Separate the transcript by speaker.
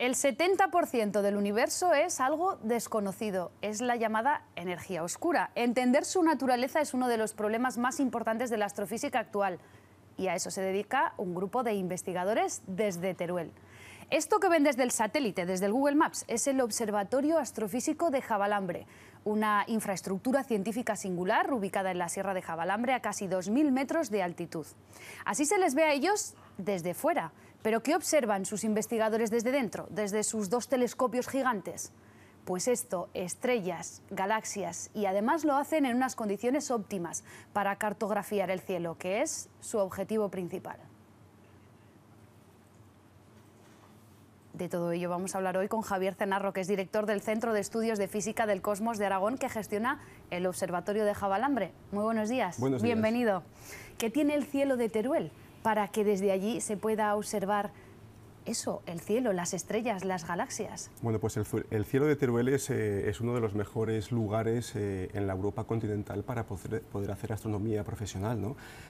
Speaker 1: El 70% del universo es algo desconocido, es la llamada energía oscura. Entender su naturaleza es uno de los problemas más importantes de la astrofísica actual y a eso se dedica un grupo de investigadores desde Teruel. Esto que ven desde el satélite, desde el Google Maps, es el Observatorio Astrofísico de Jabalambre, una infraestructura científica singular ubicada en la Sierra de Jabalambre a casi 2.000 metros de altitud. Así se les ve a ellos desde fuera. Pero ¿qué observan sus investigadores desde dentro, desde sus dos telescopios gigantes? Pues esto, estrellas, galaxias, y además lo hacen en unas condiciones óptimas para cartografiar el cielo, que es su objetivo principal. De todo ello vamos a hablar hoy con Javier Cenarro, que es director del Centro de Estudios de Física del Cosmos de Aragón, que gestiona el Observatorio de Jabalambre. Muy buenos días. Bienvenido. ¿Qué tiene el cielo de Teruel? para que desde allí se pueda observar eso, el cielo, las estrellas, las galaxias.
Speaker 2: Bueno, pues el, cielo de Teruel eh, es, uno de los mejores lugares eh, en la Europa continental para poder, poder hacer astronomía profesional, ¿no?